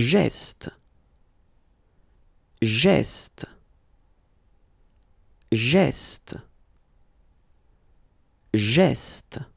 geste, geste, geste, geste.